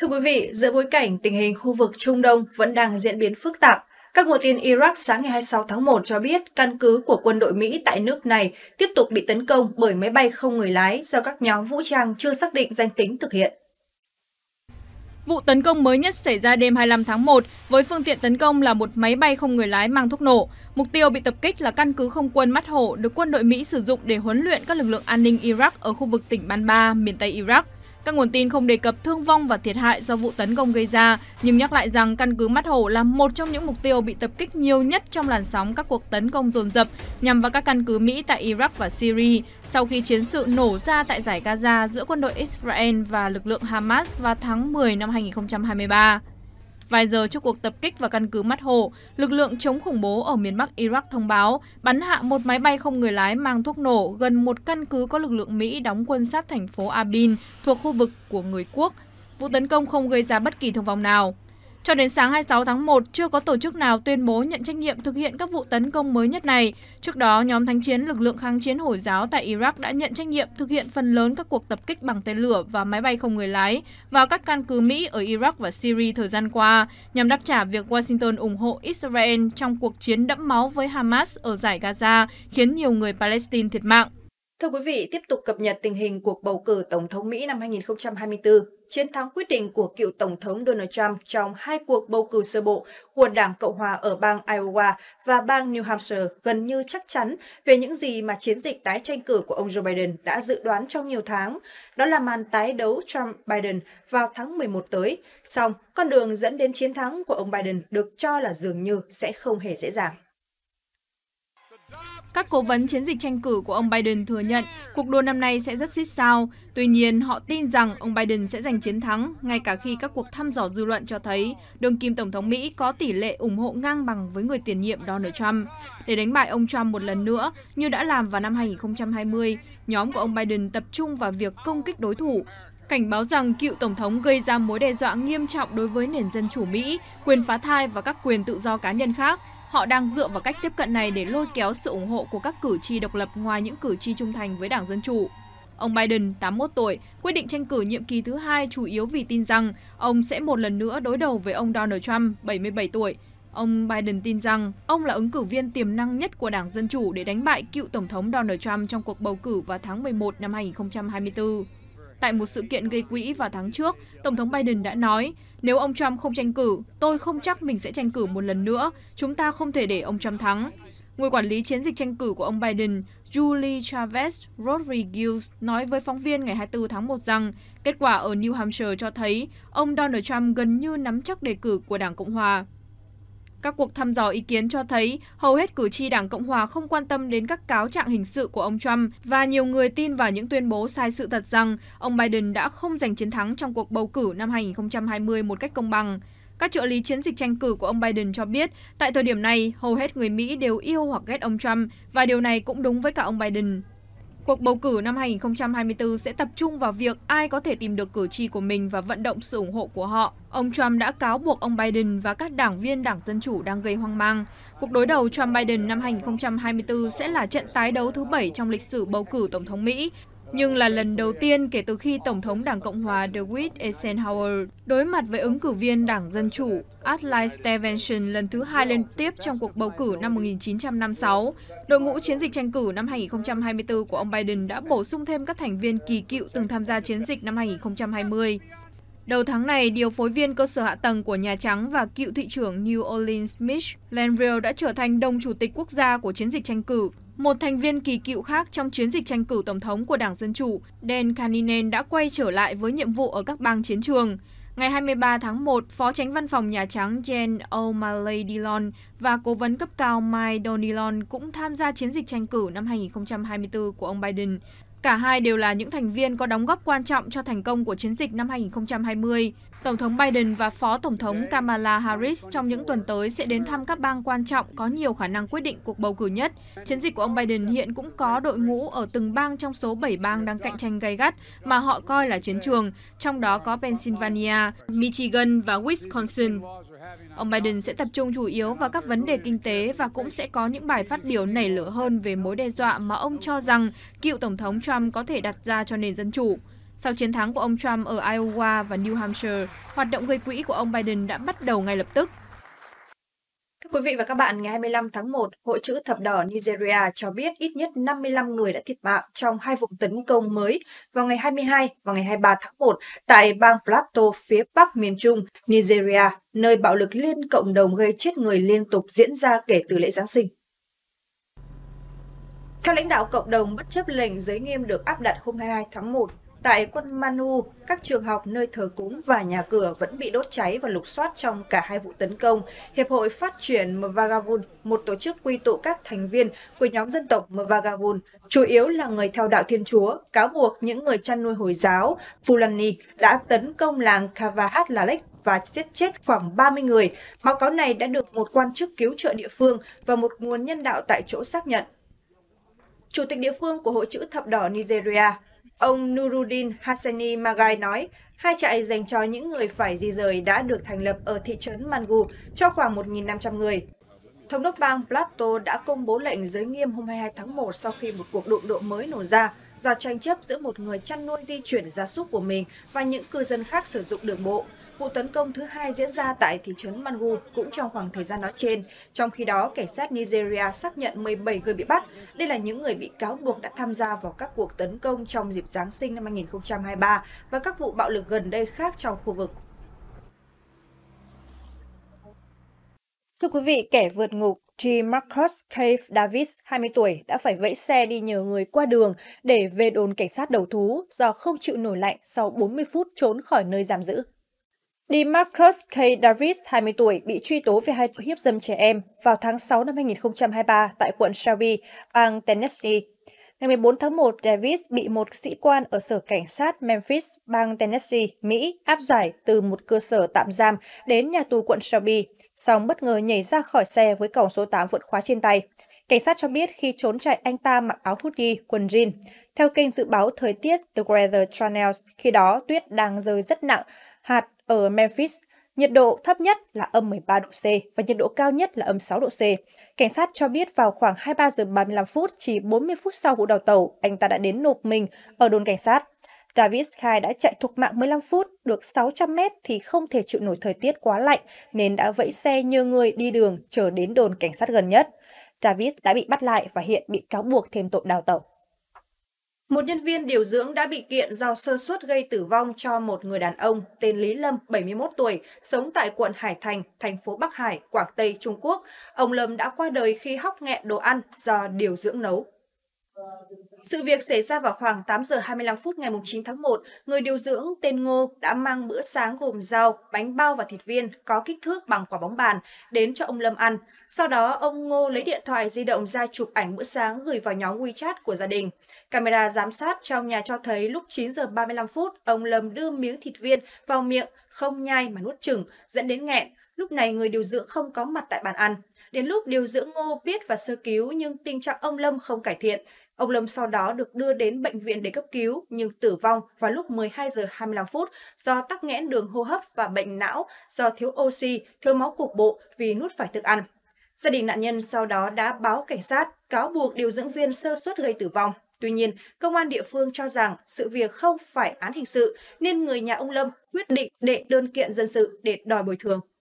Thưa quý vị, giữa bối cảnh tình hình khu vực Trung Đông vẫn đang diễn biến phức tạp, các nguồn tin Iraq sáng ngày 26 tháng 1 cho biết căn cứ của quân đội Mỹ tại nước này tiếp tục bị tấn công bởi máy bay không người lái do các nhóm vũ trang chưa xác định danh tính thực hiện. Vụ tấn công mới nhất xảy ra đêm 25 tháng 1 với phương tiện tấn công là một máy bay không người lái mang thuốc nổ. Mục tiêu bị tập kích là căn cứ không quân Mắt Hổ được quân đội Mỹ sử dụng để huấn luyện các lực lượng an ninh Iraq ở khu vực tỉnh Banba, miền Tây Iraq. Các nguồn tin không đề cập thương vong và thiệt hại do vụ tấn công gây ra, nhưng nhắc lại rằng căn cứ Mắt Hổ là một trong những mục tiêu bị tập kích nhiều nhất trong làn sóng các cuộc tấn công dồn dập nhằm vào các căn cứ Mỹ tại Iraq và Syria sau khi chiến sự nổ ra tại giải Gaza giữa quân đội Israel và lực lượng Hamas vào tháng 10 năm 2023. Vài giờ trước cuộc tập kích vào căn cứ Mắt Hồ, lực lượng chống khủng bố ở miền Bắc Iraq thông báo bắn hạ một máy bay không người lái mang thuốc nổ gần một căn cứ có lực lượng Mỹ đóng quân sát thành phố Abin thuộc khu vực của người quốc. Vụ tấn công không gây ra bất kỳ thương vong nào. Cho đến sáng 26 tháng 1, chưa có tổ chức nào tuyên bố nhận trách nhiệm thực hiện các vụ tấn công mới nhất này. Trước đó, nhóm thánh chiến lực lượng kháng chiến Hồi giáo tại Iraq đã nhận trách nhiệm thực hiện phần lớn các cuộc tập kích bằng tên lửa và máy bay không người lái vào các căn cứ Mỹ ở Iraq và Syria thời gian qua, nhằm đáp trả việc Washington ủng hộ Israel trong cuộc chiến đẫm máu với Hamas ở giải Gaza, khiến nhiều người Palestine thiệt mạng. Thưa quý vị, tiếp tục cập nhật tình hình cuộc bầu cử Tổng thống Mỹ năm 2024, chiến thắng quyết định của cựu Tổng thống Donald Trump trong hai cuộc bầu cử sơ bộ của Đảng Cộng hòa ở bang Iowa và bang New Hampshire gần như chắc chắn về những gì mà chiến dịch tái tranh cử của ông Joe Biden đã dự đoán trong nhiều tháng, đó là màn tái đấu Trump-Biden vào tháng 11 tới. Song, con đường dẫn đến chiến thắng của ông Biden được cho là dường như sẽ không hề dễ dàng. Các cố vấn chiến dịch tranh cử của ông Biden thừa nhận cuộc đua năm nay sẽ rất xích sao, tuy nhiên họ tin rằng ông Biden sẽ giành chiến thắng, ngay cả khi các cuộc thăm dò dư luận cho thấy đương kim Tổng thống Mỹ có tỷ lệ ủng hộ ngang bằng với người tiền nhiệm Donald Trump. Để đánh bại ông Trump một lần nữa, như đã làm vào năm 2020, nhóm của ông Biden tập trung vào việc công kích đối thủ, cảnh báo rằng cựu tổng thống gây ra mối đe dọa nghiêm trọng đối với nền dân chủ Mỹ, quyền phá thai và các quyền tự do cá nhân khác Họ đang dựa vào cách tiếp cận này để lôi kéo sự ủng hộ của các cử tri độc lập ngoài những cử tri trung thành với Đảng Dân Chủ. Ông Biden, 81 tuổi, quyết định tranh cử nhiệm kỳ thứ hai chủ yếu vì tin rằng ông sẽ một lần nữa đối đầu với ông Donald Trump, 77 tuổi. Ông Biden tin rằng ông là ứng cử viên tiềm năng nhất của Đảng Dân Chủ để đánh bại cựu Tổng thống Donald Trump trong cuộc bầu cử vào tháng 11 năm 2024. Tại một sự kiện gây quỹ vào tháng trước, Tổng thống Biden đã nói, nếu ông Trump không tranh cử, tôi không chắc mình sẽ tranh cử một lần nữa. Chúng ta không thể để ông Trump thắng. Người quản lý chiến dịch tranh cử của ông Biden, Julie Chavez Rodriguez, nói với phóng viên ngày 24 tháng 1 rằng kết quả ở New Hampshire cho thấy ông Donald Trump gần như nắm chắc đề cử của Đảng Cộng Hòa. Các cuộc thăm dò ý kiến cho thấy hầu hết cử tri Đảng Cộng Hòa không quan tâm đến các cáo trạng hình sự của ông Trump và nhiều người tin vào những tuyên bố sai sự thật rằng ông Biden đã không giành chiến thắng trong cuộc bầu cử năm 2020 một cách công bằng. Các trợ lý chiến dịch tranh cử của ông Biden cho biết, tại thời điểm này, hầu hết người Mỹ đều yêu hoặc ghét ông Trump và điều này cũng đúng với cả ông Biden. Cuộc bầu cử năm 2024 sẽ tập trung vào việc ai có thể tìm được cử tri của mình và vận động sự ủng hộ của họ. Ông Trump đã cáo buộc ông Biden và các đảng viên Đảng Dân Chủ đang gây hoang mang. Cuộc đối đầu Trump-Biden năm 2024 sẽ là trận tái đấu thứ bảy trong lịch sử bầu cử Tổng thống Mỹ nhưng là lần đầu tiên kể từ khi Tổng thống Đảng Cộng hòa Dwight Eisenhower đối mặt với ứng cử viên Đảng Dân Chủ Adlai Stevenson lần thứ hai liên tiếp trong cuộc bầu cử năm 1956. Đội ngũ chiến dịch tranh cử năm 2024 của ông Biden đã bổ sung thêm các thành viên kỳ cựu từng tham gia chiến dịch năm 2020. Đầu tháng này, điều phối viên cơ sở hạ tầng của Nhà Trắng và cựu thị trưởng New Orleans Mitch Landrieu đã trở thành đồng chủ tịch quốc gia của chiến dịch tranh cử một thành viên kỳ cựu khác trong chiến dịch tranh cử tổng thống của Đảng Dân Chủ, Dan Caninen đã quay trở lại với nhiệm vụ ở các bang chiến trường. Ngày 23 tháng 1, Phó tránh văn phòng Nhà Trắng Jen O'Malley Dillon và cố vấn cấp cao Mike Donilon cũng tham gia chiến dịch tranh cử năm 2024 của ông Biden. Cả hai đều là những thành viên có đóng góp quan trọng cho thành công của chiến dịch năm 2020. Tổng thống Biden và Phó Tổng thống Kamala Harris trong những tuần tới sẽ đến thăm các bang quan trọng có nhiều khả năng quyết định cuộc bầu cử nhất. Chiến dịch của ông Biden hiện cũng có đội ngũ ở từng bang trong số 7 bang đang cạnh tranh gay gắt mà họ coi là chiến trường, trong đó có Pennsylvania, Michigan và Wisconsin. Ông Biden sẽ tập trung chủ yếu vào các vấn đề kinh tế và cũng sẽ có những bài phát biểu nảy lửa hơn về mối đe dọa mà ông cho rằng cựu Tổng thống Trump Trump có thể đặt ra cho nền dân chủ. Sau chiến thắng của ông Trump ở Iowa và New Hampshire, hoạt động gây quỹ của ông Biden đã bắt đầu ngay lập tức. Thưa quý vị và các bạn, ngày 25 tháng 1, Hội chữ thập đỏ Nigeria cho biết ít nhất 55 người đã thiệt mạng trong hai vụ tấn công mới vào ngày 22 và ngày 23 tháng 1 tại bang Plateau phía bắc miền trung Nigeria, nơi bạo lực liên cộng đồng gây chết người liên tục diễn ra kể từ lễ Giáng sinh. Theo lãnh đạo cộng đồng, bất chấp lệnh giới nghiêm được áp đặt hôm 22 tháng 1, tại quân Manu, các trường học, nơi thờ cúng và nhà cửa vẫn bị đốt cháy và lục soát trong cả hai vụ tấn công. Hiệp hội Phát triển Mvagavun, một tổ chức quy tụ các thành viên của nhóm dân tộc Mvagavun, chủ yếu là người theo đạo Thiên Chúa, cáo buộc những người chăn nuôi Hồi giáo Fulani đã tấn công làng Kavahat Lalek và giết chết khoảng 30 người. Báo cáo này đã được một quan chức cứu trợ địa phương và một nguồn nhân đạo tại chỗ xác nhận. Chủ tịch địa phương của Hội chữ thập đỏ Nigeria, ông Nuruddin Hassani Magai nói, hai trại dành cho những người phải di rời đã được thành lập ở thị trấn Mangu cho khoảng 1.500 người. Thống đốc bang Plato đã công bố lệnh giới nghiêm hôm 22 tháng 1 sau khi một cuộc đụng độ mới nổ ra do tranh chấp giữa một người chăn nuôi di chuyển gia súc của mình và những cư dân khác sử dụng đường bộ. Vụ tấn công thứ hai diễn ra tại thị trấn Mangu cũng trong khoảng thời gian nói trên. Trong khi đó, cảnh sát Nigeria xác nhận 17 người bị bắt. Đây là những người bị cáo buộc đã tham gia vào các cuộc tấn công trong dịp Giáng sinh năm 2023 và các vụ bạo lực gần đây khác trong khu vực. Thưa quý vị, kẻ vượt ngục G. Marcus Cave Davis, 20 tuổi, đã phải vẫy xe đi nhờ người qua đường để về đồn cảnh sát đầu thú do không chịu nổi lạnh sau 40 phút trốn khỏi nơi giam giữ. Marcus K. Davis, 20 tuổi, bị truy tố về hai tội hiếp dâm trẻ em vào tháng 6 năm 2023 tại quận Shelby, bang Tennessee. Ngày 14 tháng 1, Davis bị một sĩ quan ở sở cảnh sát Memphis, bang Tennessee, Mỹ áp giải từ một cơ sở tạm giam đến nhà tù quận Shelby, song bất ngờ nhảy ra khỏi xe với còng số 8 vượt khóa trên tay. Cảnh sát cho biết khi trốn chạy anh ta mặc áo hoodie, quần jean. Theo kênh dự báo thời tiết The Weather Channel, khi đó tuyết đang rơi rất nặng, hạt ở Memphis Nhiệt độ thấp nhất là âm 13 độ C và nhiệt độ cao nhất là âm 6 độ C. Cảnh sát cho biết vào khoảng 23 giờ 35 phút, chỉ 40 phút sau vụ đào tàu, anh ta đã đến nộp mình ở đồn cảnh sát. Davis khai đã chạy thuộc mạng 15 phút, được 600 mét thì không thể chịu nổi thời tiết quá lạnh nên đã vẫy xe như người đi đường chờ đến đồn cảnh sát gần nhất. Travis đã bị bắt lại và hiện bị cáo buộc thêm tội đào tẩu. Một nhân viên điều dưỡng đã bị kiện do sơ suất gây tử vong cho một người đàn ông tên Lý Lâm, 71 tuổi, sống tại quận Hải Thành, thành phố Bắc Hải, Quảng Tây, Trung Quốc. Ông Lâm đã qua đời khi hóc nghẹn đồ ăn do điều dưỡng nấu. Sự việc xảy ra vào khoảng 8 giờ 25 phút ngày 9 tháng 1, người điều dưỡng tên Ngô đã mang bữa sáng gồm rau, bánh bao và thịt viên có kích thước bằng quả bóng bàn đến cho ông Lâm ăn. Sau đó, ông Ngô lấy điện thoại di động ra chụp ảnh bữa sáng gửi vào nhóm WeChat của gia đình. Camera giám sát trong nhà cho thấy lúc 9 giờ 35 phút, ông Lâm đưa miếng thịt viên vào miệng, không nhai mà nuốt chửng dẫn đến nghẹn. Lúc này người điều dưỡng không có mặt tại bàn ăn. Đến lúc điều dưỡng Ngô biết và sơ cứu nhưng tình trạng ông Lâm không cải thiện, Ông Lâm sau đó được đưa đến bệnh viện để cấp cứu nhưng tử vong vào lúc 12 giờ 25 phút do tắc nghẽn đường hô hấp và bệnh não do thiếu oxy, thiếu máu cục bộ vì nuốt phải thức ăn. Gia đình nạn nhân sau đó đã báo cảnh sát, cáo buộc điều dưỡng viên sơ suất gây tử vong. Tuy nhiên, công an địa phương cho rằng sự việc không phải án hình sự nên người nhà ông Lâm quyết định đệ đơn kiện dân sự để đòi bồi thường.